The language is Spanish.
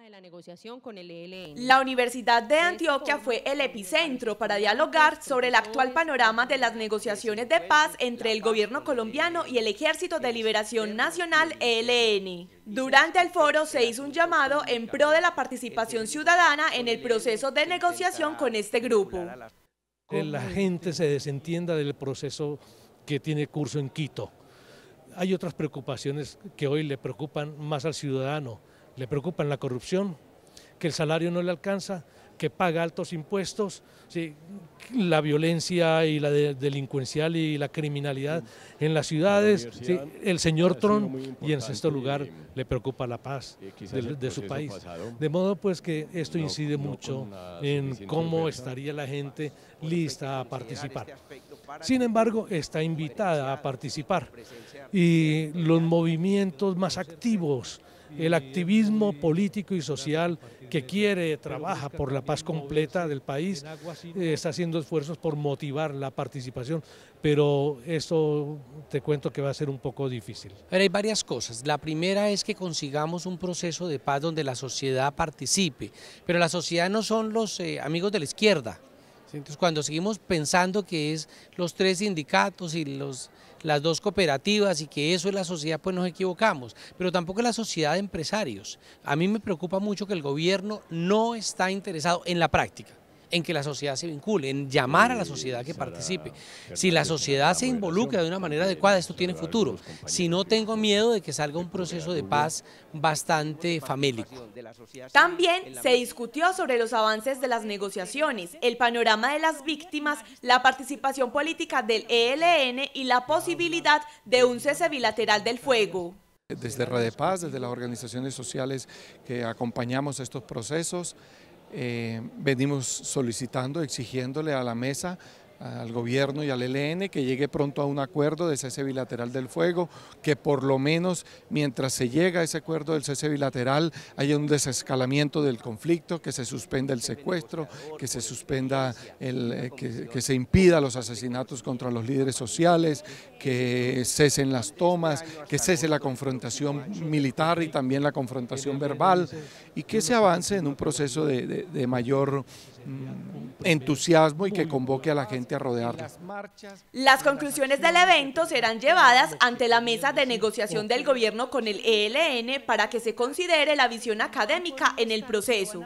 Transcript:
de la negociación con el ELN. La Universidad de Antioquia fue el epicentro para dialogar sobre el actual panorama de las negociaciones de paz entre el gobierno colombiano y el Ejército de Liberación Nacional ELN. Durante el foro se hizo un llamado en pro de la participación ciudadana en el proceso de negociación con este grupo. La gente se desentienda del proceso que tiene curso en Quito. Hay otras preocupaciones que hoy le preocupan más al ciudadano. Le preocupa la corrupción, que el salario no le alcanza, que paga altos impuestos, la violencia y la delincuencial y la criminalidad en las ciudades, el señor Trump y en sexto lugar le preocupa la paz de, su país. de modo pues que esto incide mucho en cómo estaría la gente este lista a este participar. Sin embargo, está invitada a participar y los movimientos más activos el activismo político y social que quiere, trabaja por la paz completa del país, eh, está haciendo esfuerzos por motivar la participación, pero eso te cuento que va a ser un poco difícil. Pero hay varias cosas. La primera es que consigamos un proceso de paz donde la sociedad participe, pero la sociedad no son los eh, amigos de la izquierda. Entonces, cuando seguimos pensando que es los tres sindicatos y los las dos cooperativas y que eso es la sociedad, pues nos equivocamos, pero tampoco la sociedad de empresarios. A mí me preocupa mucho que el gobierno no está interesado en la práctica en que la sociedad se vincule, en llamar a la sociedad que participe. Si la sociedad se involucra de una manera adecuada, esto tiene futuro. Si no, tengo miedo de que salga un proceso de paz bastante famélico. También se discutió sobre los avances de las negociaciones, el panorama de las víctimas, la participación política del ELN y la posibilidad de un cese bilateral del fuego. Desde Paz, desde las organizaciones sociales que acompañamos estos procesos, eh, venimos solicitando, exigiéndole a la mesa, al gobierno y al ELN que llegue pronto a un acuerdo de cese bilateral del fuego, que por lo menos mientras se llega a ese acuerdo del cese bilateral haya un desescalamiento del conflicto, que se suspenda el secuestro, que se suspenda el, eh, que se impida los asesinatos contra los líderes sociales, que cesen las tomas, que cese la confrontación militar y también la confrontación verbal y que se avance en un proceso de, mayor mm, entusiasmo y que convoque a la gente a rodearla. Las conclusiones del evento serán llevadas ante la mesa de negociación del gobierno con el ELN para que se considere la visión académica en el proceso.